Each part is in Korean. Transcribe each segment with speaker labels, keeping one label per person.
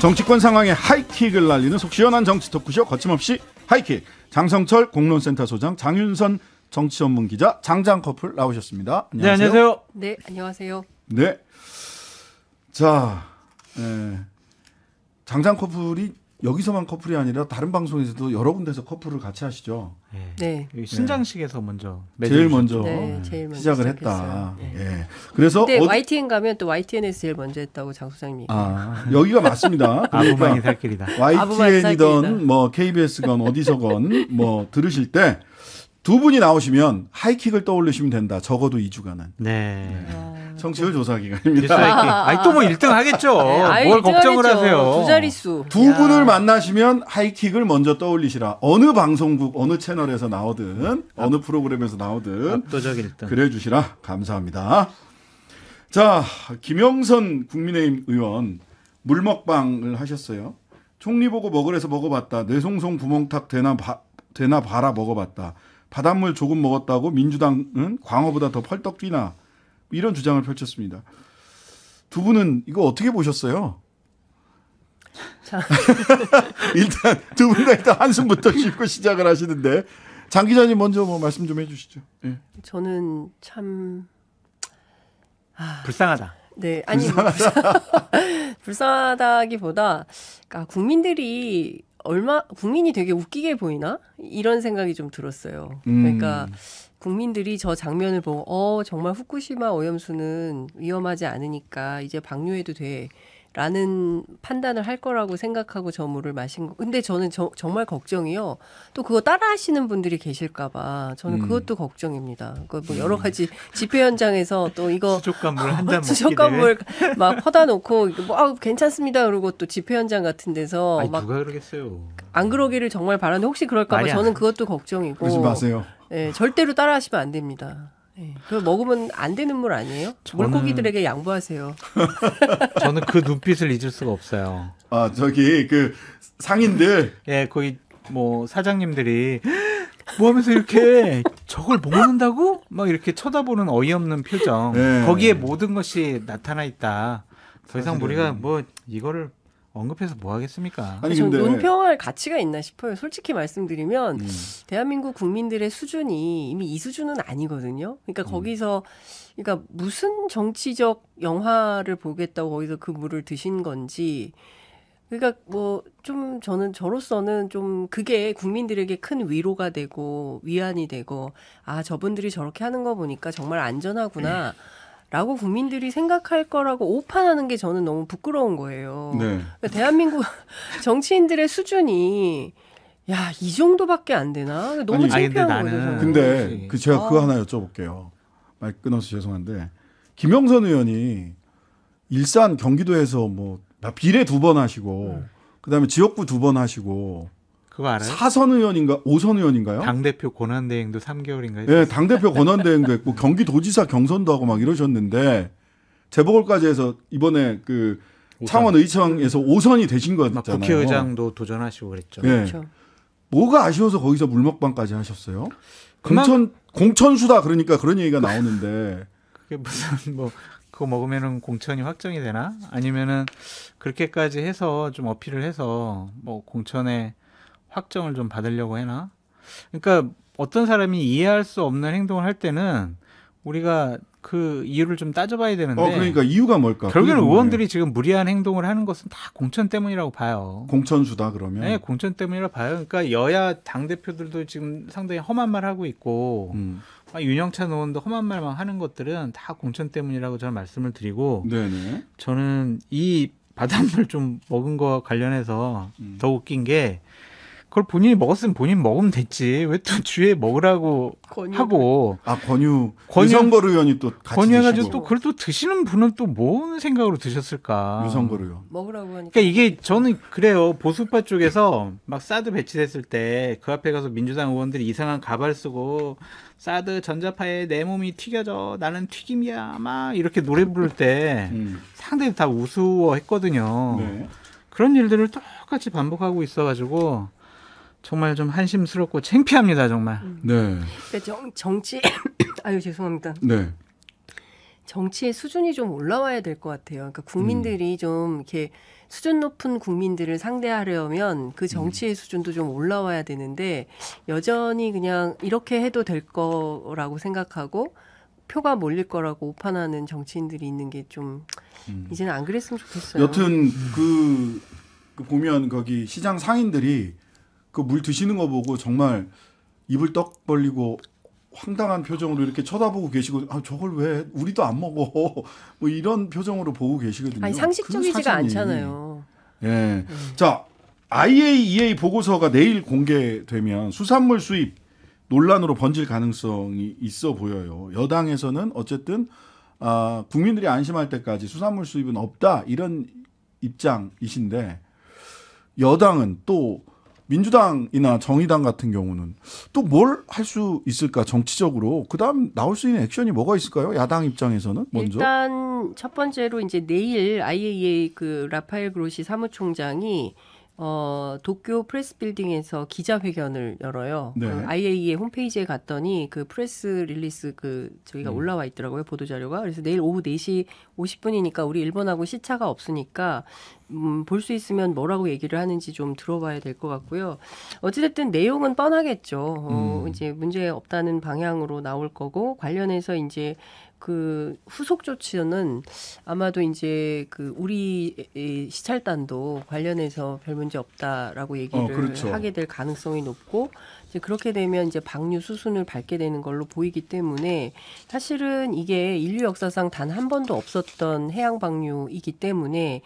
Speaker 1: 정치권 상황에 하이킥을 날리는 속 시원한 정치 토크쇼 거침없이 하이킥 장성철 공론센터 소장 장윤선 정치 전문 기자 장장 커플 나오셨습니다. 네, 안녕하세요.
Speaker 2: 네 안녕하세요.
Speaker 1: 네 안녕하세요. 네. 자 장장 커플이 여기서만 커플이 아니라 다른 방송에서도 여러 군데서 커플을 같이 하시죠. 예.
Speaker 3: 네. 네. 신장식에서 먼저 제일 먼저,
Speaker 1: 네, 제일 시작을 했다 예. 네. 그래서 어... YTN
Speaker 2: 가면 또 YTN에서 제일 먼저 했다고 장소장님.
Speaker 1: 아 여기가 맞습니다. 아부만이 살길이다. YTN이든 뭐 KBS건 어디서건 뭐 들으실 때 두 분이 나오시면 하이킥을 떠올리시면 된다. 적어도 2주간은. 네. 아... 청취율 조사 기간입니다. 아이 또뭐 1등 하겠죠. 네, 뭘 걱정을 하세요두
Speaker 2: 자릿수. 두 분을
Speaker 1: 만나시면 하이킥을 먼저 떠올리시라. 어느 방송국 어느 채널에서 나오든 어느 프로그램에서 나오든 압도적 1등. 그래 주시라. 감사합니다. 자, 김영선 국민의힘 의원 물먹방을 하셨어요. 총리 보고 먹으래서 먹어봤다. 뇌송송 구멍탁 되나 바, 되나 봐라 먹어봤다. 바닷물 조금 먹었다고 민주당은 광어보다 더 펄떡 뛰나. 이런 주장을 펼쳤습니다. 두 분은 이거 어떻게 보셨어요? 일단 두분다 일단 한숨부터 쉴고 시작을 하시는데 장 기자님 먼저 뭐 말씀 좀 해주시죠. 예.
Speaker 2: 저는 참
Speaker 3: 아... 불쌍하다.
Speaker 2: 네, 아니 불쌍하다. 불쌍하다기보다 그러니까 국민들이 얼마 국민이 되게 웃기게 보이나 이런 생각이 좀 들었어요. 그러니까 음. 국민들이 저 장면을 보고 어 정말 후쿠시마 오염수는 위험하지 않으니까 이제 방류해도 돼. 라는 판단을 할 거라고 생각하고 저 물을 마신 거. 근데 저는 저, 정말 걱정이요. 또 그거 따라 하시는 분들이 계실까봐 저는 음. 그것도 걱정입니다. 그뭐 그러 음. 여러 가지 집회 현장에서 또 이거 수족관물 한잔 수족관물 막 퍼다 놓고 뭐 괜찮습니다. 그러고 또 집회 현장 같은 데서 아니, 막 누가 그러겠어요. 안 그러기를 정말 바라는데 혹시 그럴까봐 저는 그것도 걱정이고. 그러지 마세요. 네, 절대로 따라 하시면 안 됩니다. 네. 그걸 먹으면 안 되는 물 아니에요? 저는... 물고기들에게 양보하세요.
Speaker 3: 저는 그 눈빛을 잊을 수가 없어요. 아 저기 그 상인들 예 거기 뭐 사장님들이 뭐 하면서 이렇게 저걸 먹는다고? 막 이렇게 쳐다보는 어이없는 표정. 네. 거기에 모든 것이 나타나 있다. 더 이상 사실은... 우리가 뭐 이거를 언급해서 뭐 하겠습니까? 아니 근데 논평할
Speaker 2: 가치가 있나 싶어요. 솔직히 말씀드리면 음. 대한민국 국민들의 수준이 이미 이 수준은 아니거든요. 그러니까 음. 거기서 그러니까 무슨 정치적 영화를 보겠다고 거기서 그 물을 드신 건지 그러니까 뭐 좀 저는 저로서는 좀 그게 국민들에게 큰 위로가 되고 위안이 되고 아 저분들이 저렇게 하는 거 보니까 정말 안전하구나. 음. 라고 국민들이 생각할 거라고 오판하는 게 저는 너무 부끄러운 거예요. 네. 그러니까 대한민국 정치인들의 수준이 야, 이 정도밖에 안 되나? 너무 창피한 거죠. 나는... 근데 그 제가 아. 그거 하나
Speaker 1: 여쭤볼게요. 말 끊어서 죄송한데 김영선 의원이 일산 경기도에서 뭐 비례 두 번 하시고 음. 그다음에 지역구 두 번 하시고
Speaker 3: 그거 알아요? 사선
Speaker 1: 의원인가 오선 의원인가요? 당
Speaker 3: 대표 권한 대행도 3개월인가요? 예, 네, 당 대표 권한 대행도
Speaker 1: 했고 경기도지사 경선도 하고 막 이러셨는데 재보궐까지 해서 이번에 그 5선. 창원 의창에서 오선이 되신 거잖아요 국회의장도
Speaker 3: 도전하시고 그랬죠. 네. 그렇죠.
Speaker 1: 뭐가 아쉬워서 거기서 물먹방까지
Speaker 3: 하셨어요? 그만... 공천 공천수다 그러니까 그런 얘기가 나오는데 그게 무슨 뭐 그거 먹으면은 공천이 확정이 되나? 아니면은 그렇게까지 해서 좀 어필을 해서 뭐 공천에 확정을 좀 받으려고 해나? 그러니까 어떤 사람이 이해할 수 없는 행동을 할 때는 우리가 그 이유를 좀 따져봐야 되는데. 어, 그러니까 이유가 뭘까? 결국에 의원들이 지금 무리한 행동을 하는 것은 다 공천 때문이라고 봐요. 공천수다 그러면? 네, 공천 때문이라고 봐요. 그러니까 여야 당 대표들도 지금 상당히 험한 말 하고 있고 음. 아, 윤영찬 의원도 험한 말만 하는 것들은 다 공천 때문이라고 저는 말씀을 드리고 네네. 저는 이 바닷물 좀 먹은 거 관련해서 음. 더 웃긴 게 그걸 본인이 먹었으면 본인 먹으면 됐지. 왜 또 주위에 먹으라고 권유. 하고. 아, 권유. 권유. 유성걸 의원이 또 권유해가지고 또 그걸 또 드시는 분은 또 뭔 생각으로 드셨을까. 유성걸 의원.
Speaker 2: 먹으라고 하니까. 그러니까
Speaker 3: 이게 저는 그래요. 보수파 쪽에서 막 사드 배치됐을 때 그 앞에 가서 민주당 의원들이 이상한 가발 쓰고 사드 전자파에 내 몸이 튀겨져. 나는 튀김이야. 막 이렇게 노래 부를 때 음. 상대히다 우스워했거든요. 네. 그런 일들을 똑같이 반복하고 있어가지고 정말 좀 한심스럽고 창피합니다 정말. 음. 네.
Speaker 2: 그니까 정, 정치 아유 죄송합니다. 네. 정치의 수준이 좀 올라와야 될 것 같아요. 그러니까 국민들이 음. 좀 이렇게 수준 높은 국민들을 상대하려면 그 음. 정치의 음. 수준도 좀 올라와야 되는데 여전히 그냥 이렇게 해도 될 거라고 생각하고 표가 몰릴 거라고 오판하는 정치인들이 있는 게좀 음. 이제는 안 그랬으면 좋겠어요. 여튼
Speaker 1: 그, 그 보면 거기 시장 상인들이 그물 드시는 거 보고 정말 입을 떡 벌리고 황당한 표정으로 이렇게 쳐다보고 계시고 아 저걸 왜 우리도 안 먹어 뭐 이런 표정으로 보고 계시거든요. 아니, 그 상식적이지가 않잖아요. 예, 음. 자 IAEA e 보고서가 내일 공개되면 수산물 수입 논란으로 번질 가능성이 있어 보여요. 여당에서는 어쨌든 아, 국민들이 안심할 때까지 수산물 수입은 없다 이런 입장이신데 여당은 또 민주당이나 정의당 같은 경우는 또 뭘 할 수 있을까 정치적으로 그다음 나올 수 있는 액션이 뭐가 있을까요? 야당 입장에서는 먼저
Speaker 2: 일단 첫 번째로 이제 내일 IAEA 그 라파엘 그로시 사무총장이 어, 도쿄 프레스 빌딩에서 기자회견을 열어요. 네. 그 IAEA 홈페이지에 갔더니 그 프레스 릴리스 그저희가 음. 올라와 있더라고요. 보도 자료가. 그래서 내일 오후 4시 50분이니까 우리 일본하고 시차가 없으니까 음, 볼 수 있으면 뭐라고 얘기를 하는지 좀 들어봐야 될 것 같고요. 어찌됐든 내용은 뻔하겠죠. 어, 음. 이제 문제 없다는 방향으로 나올 거고 관련해서 이제 그 후속 조치는 아마도 이제 그 우리 시찰단도 관련해서 별 문제 없다라고 어, 얘기를 어, 그렇죠. 하게 될 가능성이 높고 이제 그렇게 되면 이제 방류 수순을 밟게 되는 걸로 보이기 때문에 사실은 이게 인류 역사상 단 한 번도 없었던 해양 방류이기 때문에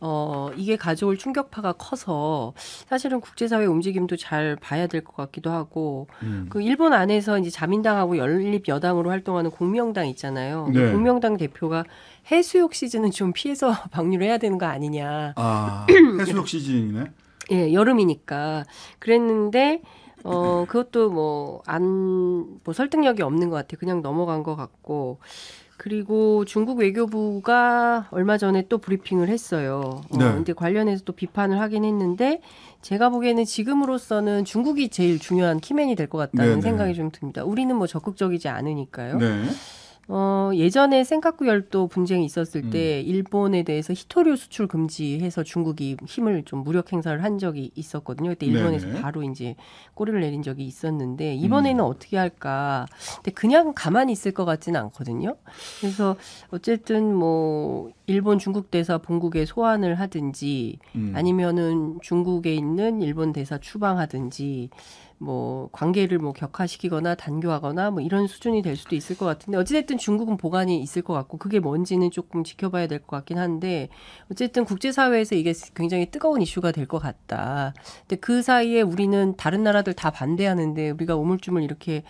Speaker 2: 어, 이게 가져올 충격파가 커서 사실은 국제사회 움직임도 잘 봐야 될 것 같기도 하고 음. 그 일본 안에서 이제 자민당하고 연립 여당으로 활동하는 공명당 있잖아요. 그 네. 공명당 대표가 해수욕 시즌은 좀 피해서 방류를 해야 되는 거 아니냐. 아, 해수욕 시즌이네. 예, 여름이니까 그랬는데 어, 그것도 뭐, 안, 뭐 설득력이 없는 것 같아요. 그냥 넘어간 것 같고. 그리고 중국 외교부가 얼마 전에 또 브리핑을 했어요. 어, 네. 근데 관련해서 또 비판을 하긴 했는데 제가 보기에는 지금으로서는 중국이 제일 중요한 키맨이 될 것 같다는 네네. 생각이 좀 듭니다. 우리는 뭐 적극적이지 않으니까요. 네. 어, 예전에 센카쿠 열도 분쟁이 있었을 음. 때 일본에 대해서 히토류 수출 금지해서 중국이 힘을 좀 무력 행사를 한 적이 있었거든요. 그때 일본에서 네네. 바로 이제 꼬리를 내린 적이 있었는데 음. 이번에는 음. 어떻게 할까? 근데 그냥 가만히 있을 것 같지는 않거든요. 그래서 어쨌든 뭐 일본 중국 대사 본국에 소환을 하든지 음. 아니면은 중국에 있는 일본 대사 추방하든지 뭐 관계를 뭐 격화시키거나 단교하거나 뭐 이런 수준이 될 수도 있을 것 같은데 어찌됐든 중국은 보관이 있을 것 같고 그게 뭔지는 조금 지켜봐야 될 것 같긴 한데 어쨌든 국제사회에서 이게 굉장히 뜨거운 이슈가 될 것 같다. 근데 그 사이에 우리는 다른 나라들 다 반대하는데 우리가 오물쭈물 이렇게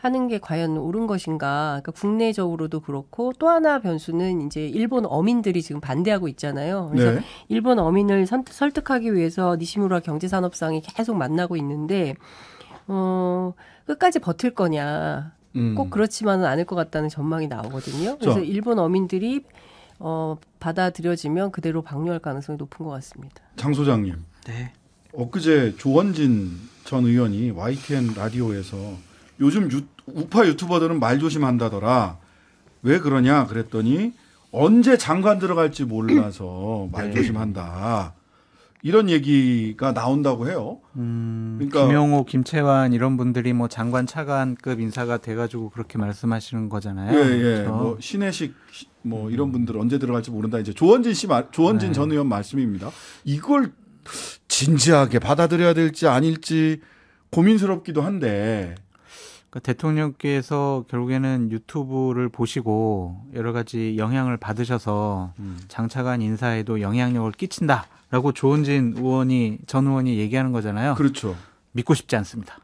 Speaker 2: 하는 게 과연 옳은 것인가. 그러니까 국내적으로도 그렇고 또 하나 변수는 이제 일본 어민들이 지금 반대하고 있잖아요. 그래서 네. 일본 어민을 선, 설득하기 위해서 니시무라 경제산업상이 계속 만나고 있는데 어, 끝까지 버틸 거냐. 음. 꼭 그렇지만은 않을 것 같다는 전망이 나오거든요. 그래서 저. 일본 어민들이 어, 받아들여지면 그대로 방류할 가능성이 높은 것 같습니다.
Speaker 1: 장 소장님. 네. 엊그제 조원진 전 의원이 YTN 라디오에서 요즘 유, 우파 유튜버들은 말 조심한다더라. 왜 그러냐 그랬더니 언제 장관 들어갈지 몰라서 말 네. 조심한다. 이런 얘기가 나온다고 해요. 음, 그러니까 김영호,
Speaker 3: 김채환 이런 분들이 뭐 장관 차관급 인사가 돼가지고 그렇게 말씀하시는 거잖아요. 예, 예. 그렇죠? 뭐
Speaker 1: 신혜식 뭐 음. 이런 분들 언제 들어갈지 모른다. 이제 조원진 씨, 말, 조원진 네. 전 의원 말씀입니다. 이걸
Speaker 3: 진지하게 받아들여야 될지 아닐지 고민스럽기도 한데 그러니까 대통령께서 결국에는 유튜브를 보시고 여러 가지 영향을 받으셔서 음. 장차관 인사에도 영향력을 끼친다라고 조은진 의원이 전 의원이 얘기하는 거잖아요. 그렇죠. 믿고 싶지 않습니다.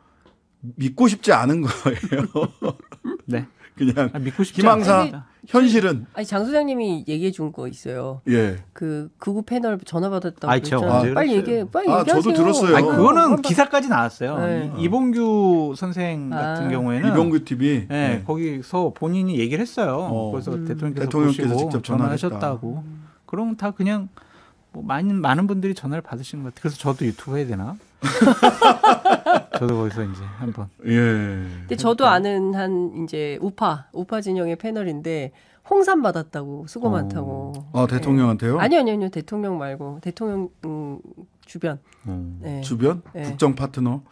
Speaker 3: 믿고 싶지 않은 거예요. 네. 그냥 아, 믿고 싶지
Speaker 1: 기망사
Speaker 3: 현실은
Speaker 2: 아니 장 소장님이 얘기해 준 거 있어요. 예. 그 극우 패널 전화 받았다고 아니, 저, 아, 빨리 얘기 빨리 아, 아 얘기하세요. 저도 들었어요. 아니, 그거는
Speaker 3: 기사까지 나왔어요. 네. 이, 봉규 선생 아. 같은 경우에는 이봉규 TV 네, 네. 거기서 본인이 얘기를 했어요. 어. 그래서 음. 대통령께서, 대통령께서 직접 전화하셨다고. 음. 그럼 다 그냥 뭐 많은 많은 분들이 전화를 받으신 것 같아요. 그래서 저도 유튜브 해야 되나? 저도 거기서 이제 한번. 예.
Speaker 2: 근데 저도 네. 아는 한 이제 우파 우파 진영의 패널인데 홍삼 받았다고 수고 어. 많다고. 아 네. 대통령한테요? 예. 아니요 아니요 아니요 대통령 말고 대통령 음, 주변. 음. 예. 주변? 예. 국정 파트너?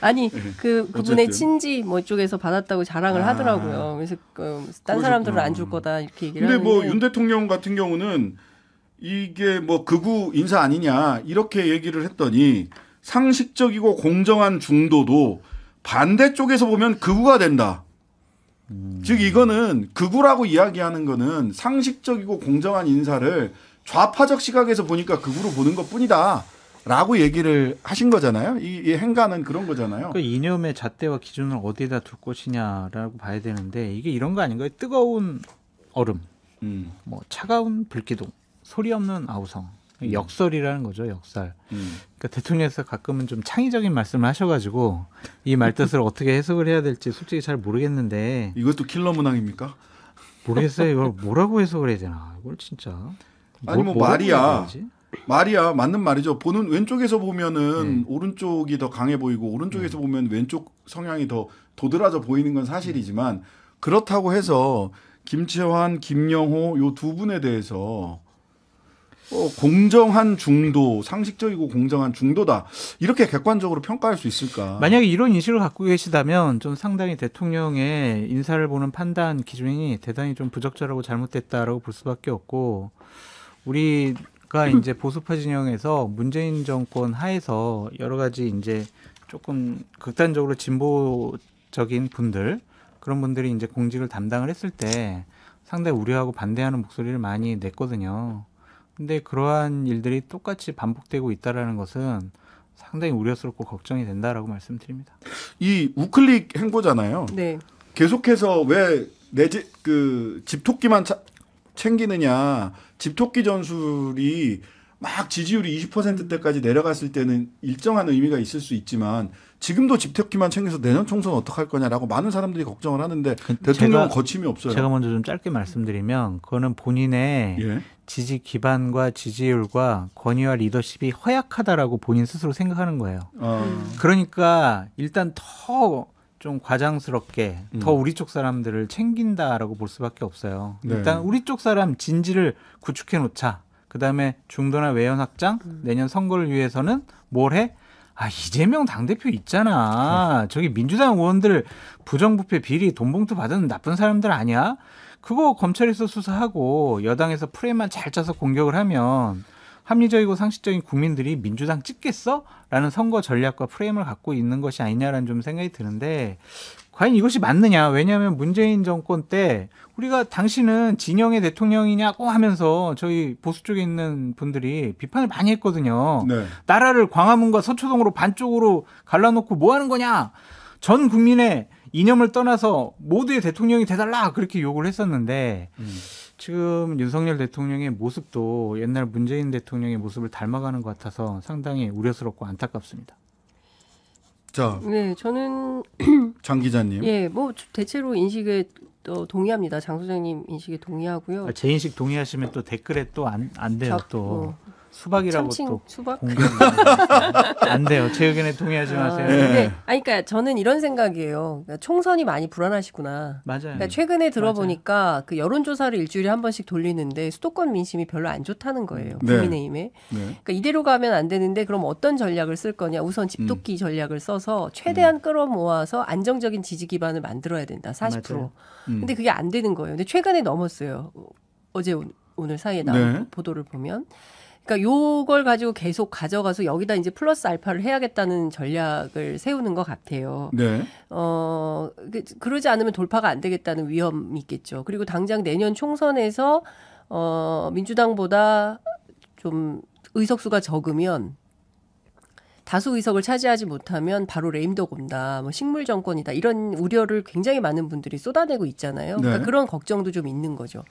Speaker 2: 아니 그 그분의 친지 뭐 쪽에서 받았다고 자랑을 아. 하더라고요. 그래서 그, 딴 사람들은 안 줄 거다 이렇게 얘기를 근데 뭐 하는데. 근데 뭐 윤
Speaker 1: 대통령 같은 경우는 이게 뭐 극우 인사 아니냐 이렇게 얘기를 했더니 상식적이고 공정한 중도도 반대쪽에서 보면 극우가 된다. 음. 즉 이거는 극우라고 이야기하는 거는 상식적이고 공정한 인사를 좌파적 시각에서 보니까 극우로 보는 것뿐이다. 라고 얘기를 하신 거잖아요. 이, 이 행가는 그런 거잖아요. 그
Speaker 3: 이념의 잣대와 기준을 어디에다 둘 것이냐라고 봐야 되는데 이게 이런 거 아닌가요? 뜨거운 얼음, 음. 뭐 차가운 불기둥, 소리 없는 아우성, 음. 역설이라는 거죠, 역설. 음. 그러니까 대통령에서 가끔은 좀 창의적인 말씀을 하셔가지고 이 말뜻을 어떻게 해석을 해야 될지 솔직히 잘 모르겠는데 이것도 킬러 문항입니까? 모르겠어요. 이걸 뭐라고 해석을 해야 되나? 이걸 진짜
Speaker 1: 아니 뭐, 뭐 말이야. 말이야 맞는 말이죠. 보는 왼쪽에서 보면은 네. 오른쪽이 더 강해 보이고 오른쪽에서 네. 보면 왼쪽 성향이 더 도드라져 보이는 건 사실이지만 네. 그렇다고 해서 김채환, 김영호 요 두 분에 대해서 어, 공정한 중도, 상식적이고 공정한 중도다. 이렇게 객관적으로 평가할 수 있을까? 만약에
Speaker 3: 이런 인식을 갖고 계시다면 좀 상당히 대통령의 인사를 보는 판단 기준이 대단히 좀 부적절하고 잘못됐다라고 볼 수밖에 없고 우리가 이제 보수파 진영에서 문재인 정권 하에서 여러 가지 이제 조금 극단적으로 진보적인 분들 그런 분들이 이제 공직을 담당을 했을 때 상당히 우려하고 반대하는 목소리를 많이 냈거든요. 근데 그러한 일들이 똑같이 반복되고 있다라는 것은 상당히 우려스럽고 걱정이 된다라고 말씀드립니다. 이 우클릭 행보잖아요. 네. 계속해서 왜 내집그
Speaker 1: 집토끼만 차, 챙기느냐 집토끼 전술이 막 지지율이 20%대까지 내려갔을 때는 일정한 의미가 있을 수 있지만 지금도 집토끼만 챙겨서 내년 총선 어떡할 거냐라고 많은 사람들이 걱정을 하는데 그 대통령은 거침이 없어요. 제가 먼저
Speaker 3: 좀 짧게 말씀드리면 그거는 본인의 예? 지지 기반과 지지율과 권위와 리더십이 허약하다라고 본인 스스로 생각하는 거예요. 어. 그러니까 일단 더 좀 과장스럽게 음. 더 우리 쪽 사람들을 챙긴다라고 볼 수밖에 없어요. 네. 일단 우리 쪽 사람 진지를 구축해 놓자. 그다음에 중도나 외연 확장 음. 내년 선거를 위해서는 뭘 해? 아 이재명 당대표 있잖아. 저기 민주당 의원들 부정부패 비리 돈봉투 받은 나쁜 사람들 아니야? 그거 검찰에서 수사하고 여당에서 프레임만 잘 짜서 공격을 하면 합리적이고 상식적인 국민들이 민주당 찍겠어? 라는 선거 전략과 프레임을 갖고 있는 것이 아니냐라는 좀 생각이 드는데 과연 이것이 맞느냐? 왜냐하면 문재인 정권 때 우리가 당신은 진영의 대통령이냐고 하면서 저희 보수 쪽에 있는 분들이 비판을 많이 했거든요. 네. 나라를 광화문과 서초동으로 반쪽으로 갈라놓고 뭐 하는 거냐? 전 국민의 이념을 떠나서 모두의 대통령이 돼달라 그렇게 욕을 했었는데 음. 지금 윤석열 대통령의 모습도 옛날 문재인 대통령의 모습을 닮아가는 것 같아서 상당히 우려스럽고 안타깝습니다. 자, 네,
Speaker 2: 저는 장
Speaker 3: 기자님. 예,
Speaker 2: 뭐 대체로 인식에 어, 동의합니다. 장 소장님 인식에 동의하고요. 아,
Speaker 3: 제 인식 동의하시면 또 댓글에 또 안안 안 돼요 자, 또. 어. 수박이라고 또 수박?
Speaker 2: 안 돼요. 제 의견에 동의하지 아, 마세요. 아, 근데 네. 아니 그러니까 저는 이런 생각이에요. 그러니까 총선이 많이 불안하시구나. 맞아요. 그러니까 최근에 들어보니까 맞아요. 그 여론 조사를 일주일에 한 번씩 돌리는데 수도권 민심이 별로 안 좋다는 거예요. 네. 국민의힘에. 네. 그러니까 이대로 가면 안 되는데 그럼 어떤 전략을 쓸 거냐? 우선 집도끼 음. 전략을 써서 음. 최대한 음. 끌어모아서 안정적인 지지 기반을 만들어야 된다. 40%. 맞아요. 음. 근데 그게 안 되는 거예요. 근데 최근에 넘었어요. 어제 오늘 사이에 나온 네. 보도를 보면. 그러니까 요걸 가지고 계속 가져가서 여기다 이제 플러스 알파를 해야겠다는 전략을 세우는 것 같아요. 네. 어 그, 그러지 않으면 돌파가 안 되겠다는 위험이 있겠죠. 그리고 당장 내년 총선에서 어 민주당보다 좀 의석수가 적으면 다수 의석을 차지하지 못하면 바로 레임덕 온다, 뭐 식물 정권이다 이런 우려를 굉장히 많은 분들이 쏟아내고 있잖아요. 그러니까 네. 그런 걱정도 좀 있는 거죠.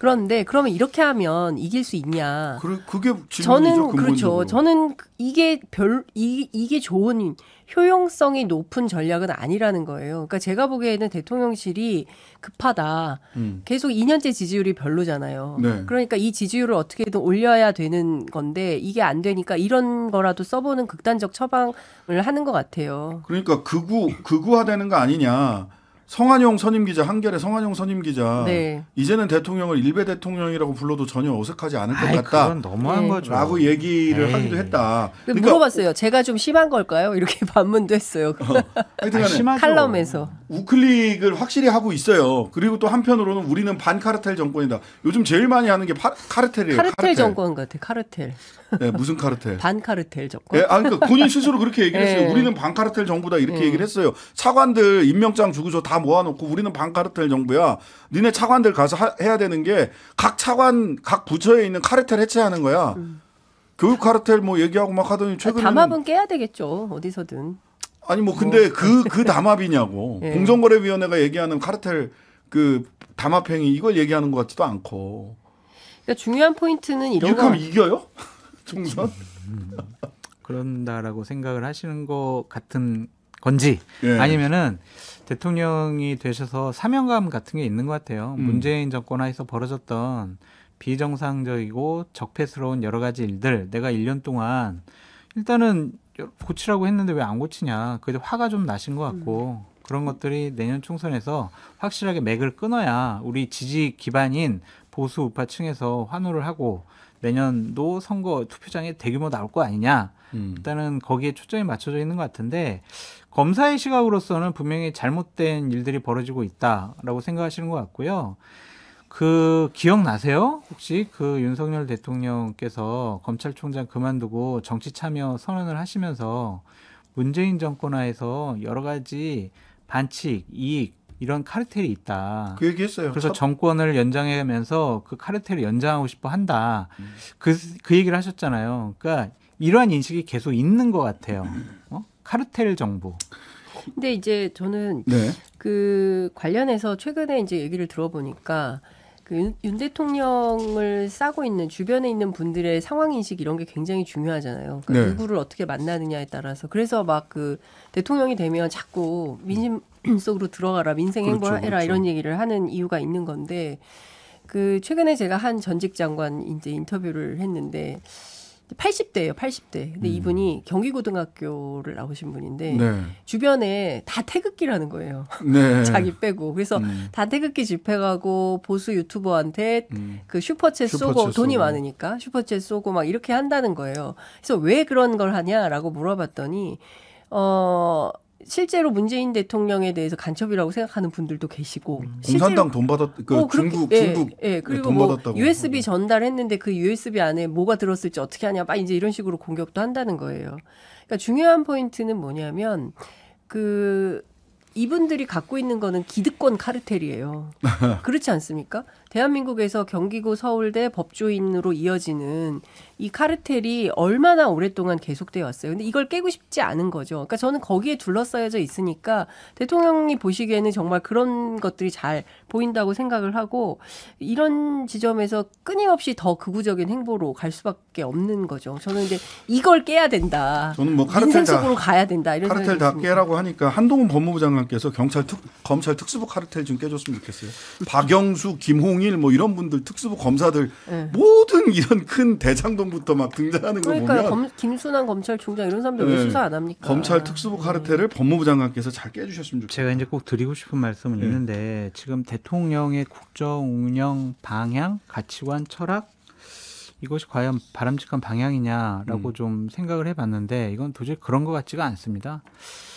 Speaker 2: 그런데 그러면 이렇게 하면 이길 수 있냐? 그래, 그게 질문이죠, 저는 그렇죠. 근본적으로. 그렇죠. 저는 이게 별 이, 이게 좋은 효용성이 높은 전략은 아니라는 거예요. 그러니까 제가 보기에는 대통령실이 급하다. 음. 계속 2년째 지지율이 별로잖아요. 네. 그러니까 이 지지율을 어떻게든 올려야 되는 건데 이게 안 되니까 이런 거라도 써보는 극단적 처방을 하는 것 같아요.
Speaker 1: 그러니까 극우 극우화되는 거 아니냐. 성한용 선임 기자 한결의 성한용 선임 기자 네. 이제는 대통령을 일베 대통령이라고 불러도 전혀 어색하지 않을 것 아이, 같다. 그건 너무한 네. 거죠.라고 얘기를 에이. 네. 하기도 했다.
Speaker 2: 그러니까 물어봤어요. 제가 좀 심한 걸까요? 이렇게 반문도 했어요. 어, 하여튼간에 아, 칼럼에서
Speaker 1: 우클릭을 확실히 하고 있어요. 그리고 또 한편으로는 우리는 반카르텔 정권이다. 요즘 제일 많이 하는 게 파, 카르텔이에요. 카르텔, 카르텔, 정권
Speaker 2: 같아. 카르텔. 네, 무슨 카르텔? 반카르텔 정권. 네, 아, 그러니까 본인 스스로 그렇게 얘기를 했어요. 네. 우리는
Speaker 1: 반카르텔 정부다 이렇게 네. 얘기를 했어요. 차관들 임명장 주고서 다 모아놓고 우리는 반카르텔 정부야. 니네 차관들 가서 하, 해야 되는 게 각 차관 각 부처에 있는 카르텔 해체하는 거야. 음. 교육 카르텔 뭐 얘기하고 막 하더니 아, 최근에 담합은
Speaker 2: 깨야 되겠죠 어디서든 아니 뭐, 뭐 근데
Speaker 1: 그그 뭐. 그 담합이냐고 예. 공정거래위원회가 얘기하는 카르텔 그 담합행위
Speaker 3: 이걸 얘기하는 것 같지도 않고.
Speaker 2: 그러니까 중요한 포인트는 이런 거. 이렇게 이겨요? 총선? 음, 음, 음.
Speaker 3: 그런다라고 생각을 하시는 것 같은 건지 예. 아니면은 대통령이 되셔서 사명감 같은 게 있는 것 같아요. 음. 문재인 정권 하에서 벌어졌던 비정상적이고 적폐스러운 여러 가지 일들 내가 1년 동안 일단은 고치라고 했는데 왜 안 고치냐. 그게 화가 좀 나신 것 같고 음. 그런 것들이 내년 총선에서 확실하게 맥을 끊어야 우리 지지 기반인 보수 우파층에서 환호를 하고 내년도 선거 투표장에 대규모 나올 거 아니냐. 음. 일단은 거기에 초점이 맞춰져 있는 것 같은데 검사의 시각으로서는 분명히 잘못된 일들이 벌어지고 있다라고 생각하시는 것 같고요. 그 기억나세요? 혹시 그 윤석열 대통령께서 검찰총장 그만두고 정치 참여 선언을 하시면서 문재인 정권하에서 여러 가지 반칙, 이익 이런 카르텔이 있다. 그 얘기했어요. 그래서 참... 정권을 연장하면서 그 카르텔을 연장하고 싶어 한다. 그그 음. 그, 그 얘기를 하셨잖아요. 그러니까 이러한 인식이 계속 있는 것 같아요. 어? 카르텔 정부.
Speaker 2: 근데 이제 저는 네. 그 관련해서 최근에 이제 얘기를 들어보니까 그 윤, 윤, 대통령을 싸고 있는 주변에 있는 분들의 상황 인식 이런 게 굉장히 중요하잖아요. 그 네. 누구를 어떻게 만나느냐에 따라서 그래서 막 그 대통령이 되면 자꾸 민심 속으로 들어가라 민생 행보 그렇죠, 그렇죠. 이런 얘기를 하는 이유가 있는 건데 그 최근에 제가 한 전직 장관 이제 인터뷰를 했는데 80대예요, 80대. 근데 음. 이분이 경기고등학교를 나오신 분인데 네. 주변에 다 태극기라는 거예요. 네. 자기 빼고. 그래서 음. 다 태극기 집회 가고 보수 유튜버한테 음. 그 슈퍼챗, 쏘고 쏘고. 돈이 많으니까 슈퍼챗 쏘고 막 이렇게 한다는 거예요. 그래서 왜 그런 걸 하냐라고 물어봤더니 어 실제로 문재인 대통령에 대해서 간첩이라고 생각하는 분들도 계시고 음. 공산당
Speaker 1: 돈 받았 그 어, 중국 예, 중국 예, 그리고 돈뭐 받았다고
Speaker 2: USB 음. 전달했는데 그 USB 안에 뭐가 들었을지 어떻게 하냐 막 이제 이런 식으로 공격도 한다는 거예요. 그러니까 중요한 포인트는 뭐냐면 그 이분들이 갖고 있는 거는 기득권 카르텔이에요. 그렇지 않습니까? 대한민국에서 경기고 서울대 법조인으로 이어지는 이 카르텔이 얼마나 오랫동안 계속되어 왔어요. 근데 이걸 깨고 싶지 않은 거죠. 그러니까 저는 거기에 둘러싸여져 있으니까 대통령이 보시기에는 정말 그런 것들이 잘 보인다고 생각을 하고 이런 지점에서 끊임없이 더 극우적인 행보로 갈 수밖에 없는 거죠. 저는 이제 이걸 깨야 된다. 저는 뭐 카르텔 속으로 가야 된다. 이런 카르텔 다 깨라고
Speaker 1: 하니까 한동훈 법무부 장관께서 경찰 특, 검찰 특수부 카르텔 좀 깨줬으면 좋겠어요. 박영수, 김홍 공일 뭐 이런 분들 특수부 검사들 네. 모든 이런 큰 대장동부터 막 등장하는
Speaker 2: 그러니까요. 거 보면 김순환 검찰총장 이런 사람들 네. 왜 예. 수사 안 합니까? 검찰 특수부 예. 카르텔을
Speaker 3: 네. 법무부 장관께서 잘 깨주셨으면 좋겠어요. 제가 이제 꼭 드리고 싶은 말씀은 있는데 지금 대통령의 국정 운영 방향, 가치관, 철학 이것이 과연 바람직한 방향이냐라고 음. 좀 생각을 해봤는데 이건 도저히 그런 것 같지가 않습니다.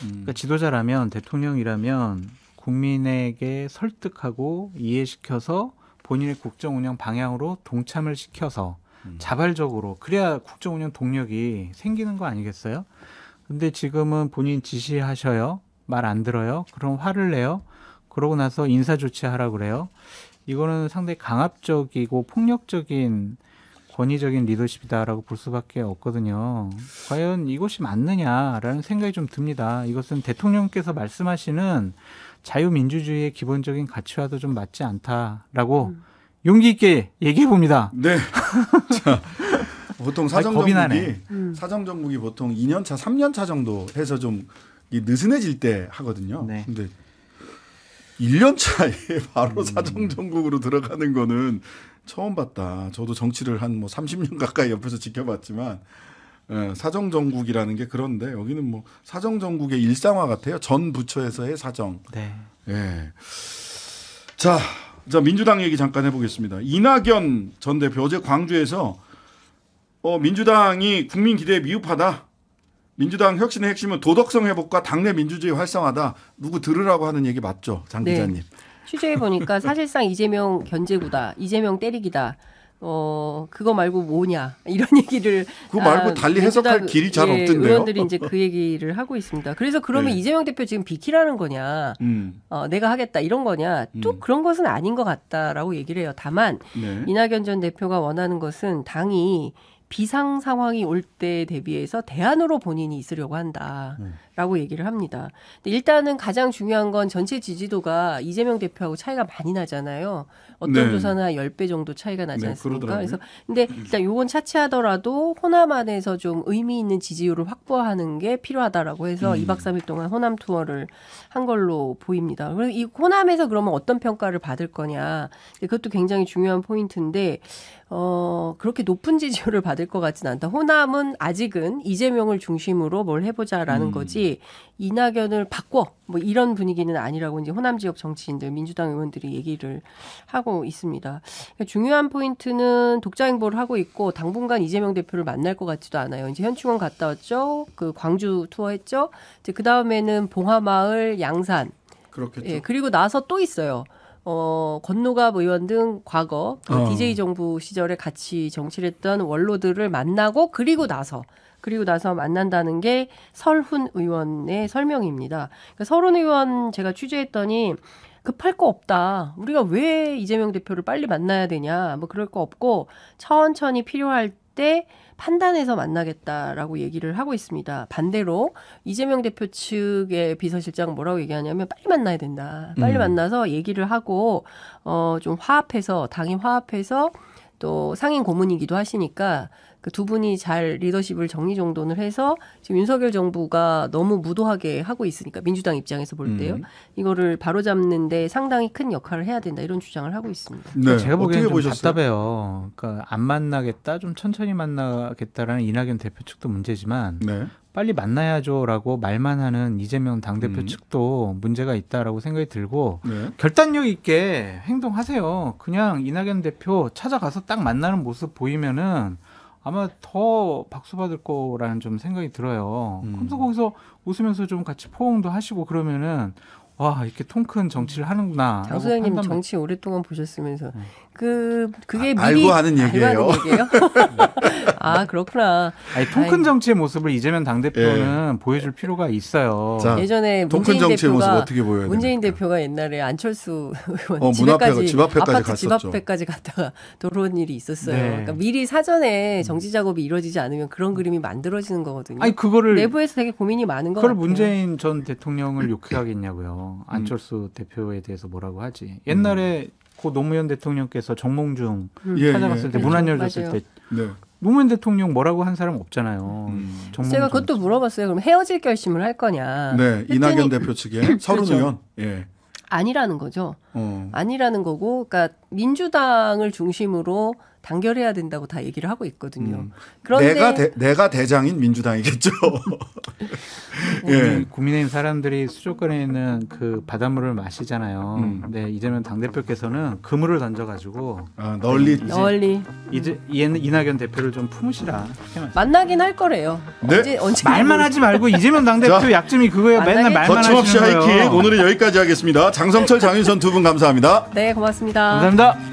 Speaker 3: 음. 그러니까 지도자라면 대통령이라면 국민에게 설득하고 이해시켜서 본인의 국정 운영 방향으로 동참을 시켜서 음. 자발적으로 그래야 국정 운영 동력이 생기는 거 아니겠어요? 근데 지금은 본인 지시하셔요. 말 안 들어요. 그럼 화를 내요. 그러고 나서 인사 조치하라 그래요. 이거는 상당히 강압적이고 폭력적인 권위적인 리더십이다라고 볼 수밖에 없거든요. 과연 이것이 맞느냐라는 생각이 좀 듭니다. 이것은 대통령께서 말씀하시는 자유민주주의의 기본적인 가치와도 좀 맞지 않다라고 음. 용기 있게 얘기해 봅니다. 네. 자, 보통 사정 정국이
Speaker 1: 음. 사정 정국이 보통 2년 차, 3년 차 정도 해서 좀 느슨해질 때 하거든요. 네. 근데 1년 차에 바로 음. 사정 정국으로 들어가는 거는 처음 봤다. 저도 정치를 한 뭐 30년 가까이 옆에서 지켜봤지만 예, 사정 정국이라는 게 그런데 여기는 뭐 사정 정국의 일상화 같아요. 전 부처에서의 사정. 네. 예. 자, 자 민주당 얘기 잠깐 해보겠습니다. 이낙연 전 대표 어제 광주에서 어, 민주당이 국민 기대에 미흡하다. 민주당 혁신의 핵심은 도덕성 회복과 당내 민주주의 활성화다. 누구 들으라고 하는 얘기 맞죠, 장 네. 기자님? 네.
Speaker 2: 취재해 보니까 사실상 이재명 견제구다, 이재명 때리기다. 어 그거 말고 뭐냐 이런 얘기를 그 말고 아, 달리 네, 해석할 길이 잘 예, 없던데요. 의원들이 이제 그 얘기를 하고 있습니다. 그래서 그러면 네. 이재명 대표 지금 비키라는 거냐, 음. 어, 내가 하겠다 이런 거냐, 음. 또 그런 것은 아닌 것 같다라고 얘기를 해요. 다만 네. 이낙연 전 대표가 원하는 것은 당이 비상 상황이 올 때 대비해서 대안으로 본인이 있으려고 한다라고 음. 얘기를 합니다. 일단은 가장 중요한 건 전체 지지도가 이재명 대표하고 차이가 많이 나잖아요. 어떤 네. 조사나 열 배 정도 차이가 나지 네, 않습니까? 그러더라고요. 그래서 근데 일단 요건 차치하더라도 호남 안에서 좀 의미 있는 지지율을 확보하는 게 필요하다라고 해서 음. 이박삼일 동안 호남 투어를 한 걸로 보입니다. 그리고 이 호남에서 그러면 어떤 평가를 받을 거냐. 그것도 굉장히 중요한 포인트인데 어, 그렇게 높은 지지율을 받을 것 같진 않다. 호남은 아직은 이재명을 중심으로 뭘 해보자라는 음. 거지 이낙연을 바꿔 뭐 이런 분위기는 아니라고 이제 호남 지역 정치인들 민주당 의원들이 얘기를 하고 하고 있습니다. 그러니까 중요한 포인트는 독자 행보를 하고 있고 당분간 이재명 대표를 만날 것 같지도 않아요. 이제 현충원 갔다 왔죠. 그 광주 투어 했죠. 이제 그 다음에는 봉하마을, 양산. 그렇겠죠. 예, 그리고 나서 또 있어요. 어, 건노갑 의원 등 과거 그 어. DJ 정부 시절에 같이 정치를 했던 원로들을 만나고 그리고 나서 그리고 나서 만난다는 게 설훈 의원의 설명입니다. 그러니까 설훈 의원 제가 취재했더니 급할 거 없다. 우리가 왜 이재명 대표를 빨리 만나야 되냐. 뭐 그럴 거 없고 천천히 필요할 때 판단해서 만나겠다라고 얘기를 하고 있습니다. 반대로 이재명 대표 측의 비서실장 뭐라고 얘기하냐면 빨리 만나야 된다. 빨리 음. 만나서 얘기를 하고 어좀 화합해서 당이 화합해서 또 상인 고문이기도 하시니까 그두 분이 잘 리더십을 정리정돈을 해서 지금 윤석열 정부가 너무 무도하게 하고 있으니까 민주당 입장에서 볼 음. 때요. 음. 이거를 바로잡는데 상당히 큰 역할을 해야 된다 이런 주장을 하고 있습니다. 네. 그러니까 제가
Speaker 3: 보기에는 좀 보셨어요? 답답해요. 그러니까 안 만나겠다, 좀 천천히 만나겠다라는 이낙연 대표 측도 문제지만 네. 빨리 만나야죠라고 말만 하는 이재명 당대표 음. 측도 문제가 있다라고 생각이 들고 네. 결단력 있게 행동하세요. 그냥 이낙연 대표 찾아가서 딱 만나는 모습 보이면은 아마 더 박수 받을 거라는 좀 생각이 들어요. 음. 그래서 거기서 웃으면서 좀 같이 포옹도 하시고 그러면은 와 이렇게 통 큰 정치를 하는구나. 장 소장님 정치
Speaker 2: 오랫동안 보셨으면서 음. 그 그게 아, 미리 알고 하는 얘기예요. 알고 하는 얘기예요? 아 그렇구나. 아니, 통큰
Speaker 3: 정치의 모습을 이재명 당 대표는 예. 보여줄 필요가 있어요. 자, 예전에 통큰 정치의 모습 어떻게 보여요? 문재인
Speaker 2: 됩니까? 대표가 옛날에 안철수 의원 어, 집에까지 집 앞에까지 아파트 갔었죠. 집 앞에까지 갔다가 돌아온 일이 있었어요. 네. 그러니까 미리 사전에 음. 정치 작업이 이루어지지 않으면 그런 그림이 만들어지는 거거든요. 아니 그거를 내부에서 되게 고민이 많은 거같요 그걸 문재인 전 대통령을
Speaker 3: 욕해하겠냐고요. 안철수 음. 대표에 대해서 뭐라고 하지. 음. 옛날에 음. 고 노무현 대통령께서 정몽중 음. 예, 찾아갔을 때 예. 문안 열었을 때 네. 노무현 대통령 뭐라고 한 사람 없잖아요. 음. 제가 그것도
Speaker 2: 물어봤어요. 그럼 헤어질 결심을 할 거냐? 네, 했더니, 이낙연 대표 측에 그렇죠. 서른 의원. 예. 아니라는 거죠. 어. 아니라는 거고, 그러니까 민주당을 중심으로 단결해야 된다고 다 얘기를 하고 있거든요. 음. 그런데 내가 대,
Speaker 1: 내가 대장인 민주당이겠죠. 예.
Speaker 3: 국민의힘 사람들이 수족관에 있는 그 바닷물을 마시잖아요. 음. 네, 이재명 당대표께서는 그물을 던져가지고 아, 널리 이제, 음, 널리 이제 얘 이낙연 대표를 좀 품으시라.
Speaker 2: 만나긴 할 거래요. 네? 언제, 언제 말만 하지 말고 이재명
Speaker 3: 당대표 약점이 그거예요. 맨날 말만 하시는
Speaker 1: 거예요. 하이킥 오늘은 여기까지 하겠습니다. 장성철 장윤선 두 분 감사합니다.
Speaker 2: 네, 고맙습니다.
Speaker 1: 감사합니다.